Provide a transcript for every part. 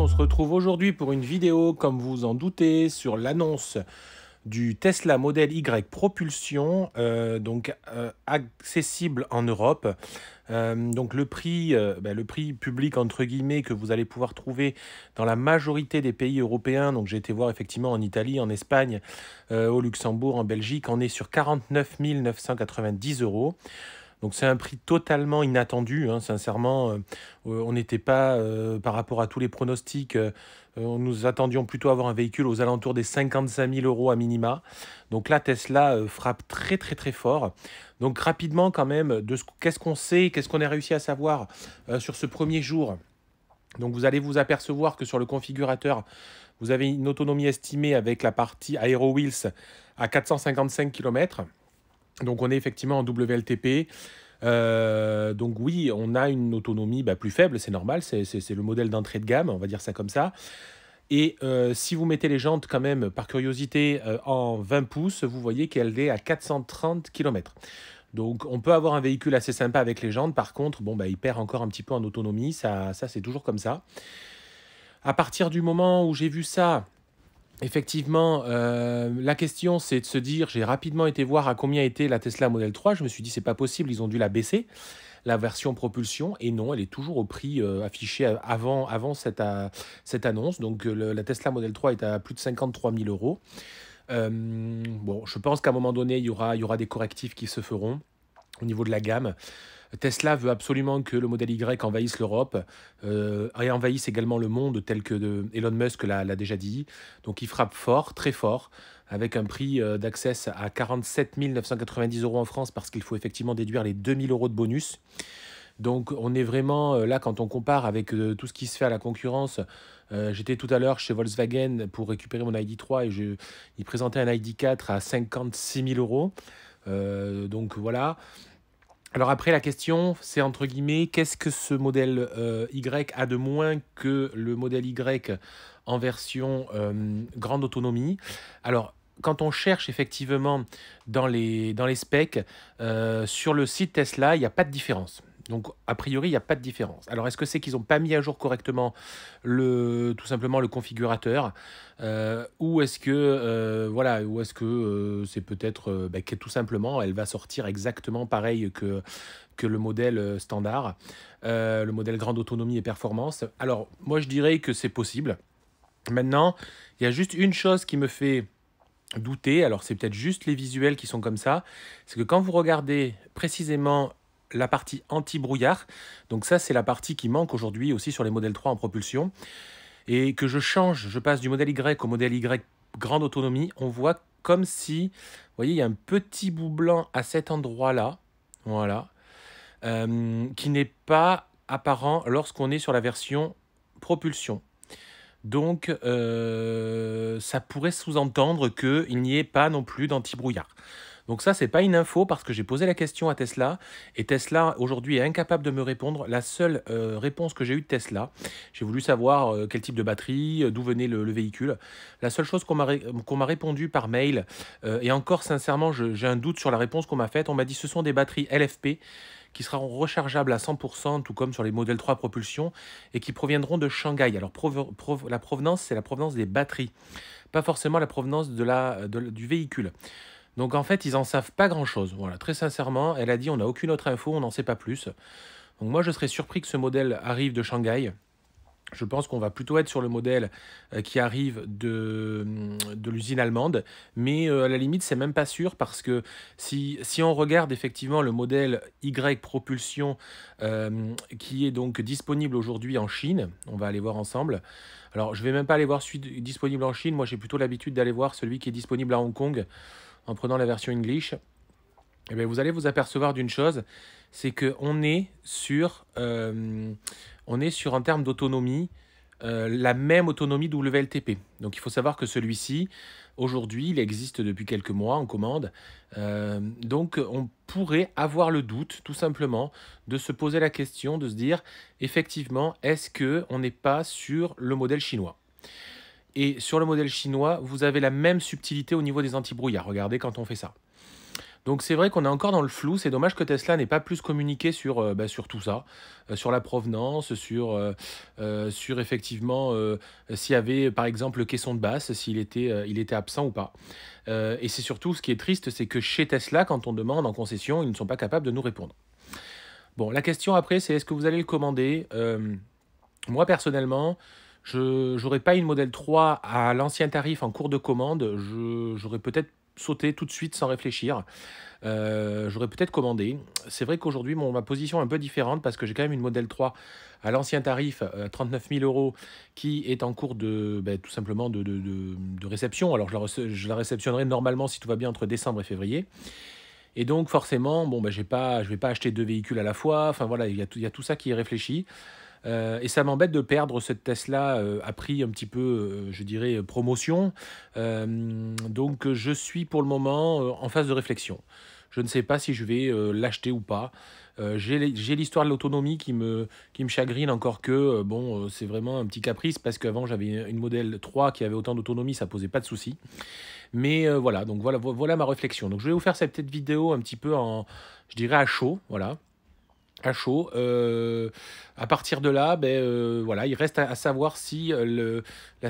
on se retrouve aujourd'hui pour une vidéo, comme vous en doutez, sur l'annonce du Tesla Model Y propulsion, euh, donc euh, accessible en Europe. Euh, donc le prix, ben, le prix public entre guillemets que vous allez pouvoir trouver dans la majorité des pays européens. Donc j'ai été voir effectivement en Italie, en Espagne, au Luxembourg, en Belgique, on est sur 49 990 euros. Donc c'est un prix totalement inattendu, hein. sincèrement. Euh, euh, on n'était pas, euh, par rapport à tous les pronostics, on nous attendions plutôt avoir un véhicule aux alentours des 55 000 euros à minima. Donc là, Tesla frappe très très très fort. Donc rapidement quand même, de qu'est-ce qu'on sait, qu'est-ce qu'on a réussi à savoir sur ce premier jour donc vous allez vous apercevoir que sur le configurateur, vous avez une autonomie estimée avec la partie Aero Wheels à 455 km. Donc on est effectivement en WLTP. Euh, donc oui, on a une autonomie bah, plus faible, c'est normal, c'est le modèle d'entrée de gamme, on va dire ça comme ça. Et euh, si vous mettez les jantes quand même, par curiosité, euh, en 20 pouces, vous voyez qu'elle est à 430 km. Donc on peut avoir un véhicule assez sympa avec les jantes, par contre, bon, bah, il perd encore un petit peu en autonomie, ça, ça c'est toujours comme ça. À partir du moment où j'ai vu ça, Effectivement, euh, la question c'est de se dire, j'ai rapidement été voir à combien était la Tesla Model 3, je me suis dit c'est pas possible, ils ont dû la baisser, la version propulsion, et non, elle est toujours au prix euh, affiché euh, avant, avant cette, annonce, donc la Tesla Model 3 est à plus de 53 000 euros. bon, je pense qu'à un moment donné, il y aura, il y aura des correctifs qui se feront au niveau de la gamme. Tesla veut absolument que le modèle Y envahisse l'Europe euh, et envahisse également le monde tel que euh, Elon Musk l'a déjà dit. Donc il frappe fort, très fort, avec un prix euh, d'accès à 47 990 euros en France parce qu'il faut effectivement déduire les 2000 euros de bonus. Donc on est vraiment là quand on compare avec tout ce qui se fait à la concurrence. J'étais tout à l'heure chez Volkswagen pour récupérer mon ID3 et je, il présentait un ID4 à 56 000 euros. donc voilà. Alors après, la question, c'est entre guillemets, qu'est-ce que ce modèle euh, Y a de moins que le modèle Y en version euh, grande autonomie Alors, quand on cherche effectivement dans les, dans les specs, euh, sur le site Tesla, il n'y a pas de différence. Donc, a priori, il n'y a pas de différence. Alors, est-ce que c'est qu'ils n'ont pas mis à jour correctement le, tout simplement le configurateur euh, Ou est-ce que, euh, voilà, ou est-ce que euh, c'est peut-être bah, que tout simplement, elle va sortir exactement pareil que, que le modèle standard, le modèle grande autonomie et performance Alors, moi, je dirais que c'est possible. Maintenant, il y a juste une chose qui me fait douter, alors c'est peut-être juste les visuels qui sont comme ça, c'est que quand vous regardez précisément la partie anti-brouillard. Donc ça, c'est la partie qui manque aujourd'hui aussi sur les modèles 3 en propulsion. Et que je change, je passe du modèle Y au modèle Y grande autonomie, on voit comme si, vous voyez, il y a un petit bout blanc à cet endroit-là, voilà, euh, qui n'est pas apparent lorsqu'on est sur la version propulsion. Donc, euh, ça pourrait sous-entendre qu'il n'y ait pas non plus d'anti-brouillard. Donc ça, c'est pas une info parce que j'ai posé la question à Tesla et Tesla aujourd'hui est incapable de me répondre. La seule euh, réponse que j'ai eue de Tesla, j'ai voulu savoir euh, quel type de batterie, euh, d'où venait le, véhicule. La seule chose qu'on m'a répondu par mail, et encore sincèrement, j'ai un doute sur la réponse qu'on m'a faite, on m'a dit ce sont des batteries LFP qui seront rechargeables à 100%, tout comme sur les modèles 3 propulsion, et qui proviendront de Shanghai. Alors, la provenance, c'est la provenance des batteries, pas forcément la provenance de la, du véhicule. Donc en fait, ils n'en savent pas grand-chose. Voilà, très sincèrement, elle a dit on n'a aucune autre info, on n'en sait pas plus. Donc moi, je serais surpris que ce modèle arrive de Shanghai. Je pense qu'on va plutôt être sur le modèle euh, qui arrive de, hum, de l'usine allemande, mais euh, à la limite, c'est même pas sûr parce que si, on regarde effectivement le modèle Y propulsion hum, qui est donc disponible aujourd'hui en Chine, on va aller voir ensemble. Alors, je vais même pas aller voir celui disponible en Chine, moi j'ai plutôt l'habitude d'aller voir celui qui est disponible à Hong Kong en prenant la version English, eh vous allez vous apercevoir d'une chose, c'est qu'on est sur, euh, on est sur en termes d'autonomie, euh, la même autonomie WLTP. Donc il faut savoir que celui-ci, aujourd'hui, il existe depuis quelques mois en commande. Euh, donc on pourrait avoir le doute, tout simplement, de se poser la question, de se dire, effectivement, est-ce qu'on n'est pas sur le modèle chinois et sur le modèle chinois, vous avez la même subtilité au niveau des anti-brouillards. Regardez quand on fait ça. Donc c'est vrai qu'on est encore dans le flou, c'est dommage que Tesla n'ait pas plus communiqué sur, euh, bah, sur tout ça, euh, sur la provenance, sur, euh, sur effectivement s'il y avait par exemple le caisson de basse, s'il était, il était absent ou pas. et c'est surtout ce qui est triste, c'est que chez Tesla, quand on demande en concession, ils ne sont pas capables de nous répondre. Bon, la question après, c'est est-ce que vous allez le commander Moi personnellement, je n'aurais pas une modèle 3 à l'ancien tarif en cours de commande. J'aurais peut-être sauté tout de suite sans réfléchir. Euh, j'aurais peut-être commandé. C'est vrai qu'aujourd'hui, ma position est un peu différente parce que j'ai quand même une modèle 3 à l'ancien tarif, 39 euh, 000 euros, qui est en cours de ben, tout simplement de, réception. Alors, je la, réceptionnerai normalement si tout va bien entre décembre et février. Et donc forcément, bon, ben, pas, je ne vais pas acheter deux véhicules à la fois. Enfin voilà, il il y a tout ça qui est réfléchi. Euh, et ça m'embête de perdre cette Tesla à euh, prix un petit peu, euh, je dirais, promotion. donc je suis pour le moment en phase de réflexion. Je ne sais pas si je vais l'acheter ou pas. J'ai l'histoire de l'autonomie qui me, qui me chagrine encore que, bon, c'est vraiment un petit caprice parce qu'avant j'avais une, modèle 3 qui avait autant d'autonomie, ça posait pas de souci. Mais voilà, donc voilà, voilà ma réflexion. Donc je vais vous faire cette petite vidéo un petit peu en, je dirais, à chaud, voilà à chaud. Euh, à partir de là, ben, euh, voilà, il reste à, savoir si euh, le, la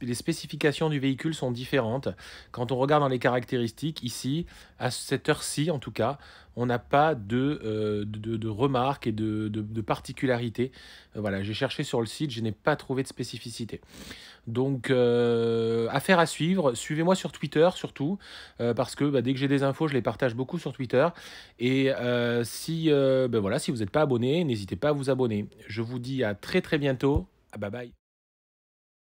les spécifications du véhicule sont différentes. Quand on regarde dans les caractéristiques, ici, à cette heure-ci en tout cas, on n'a pas euh, de, de, remarques et de, particularités. Euh, voilà, j'ai cherché sur le site, je n'ai pas trouvé de spécificité. Donc, euh, affaire à suivre. Suivez-moi sur Twitter surtout, parce que bah, dès que j'ai des infos, je les partage beaucoup sur Twitter. Et si, ben voilà, si vous n'êtes pas abonné, n'hésitez pas à vous abonner. Je vous dis à très très bientôt. Ah, bye bye.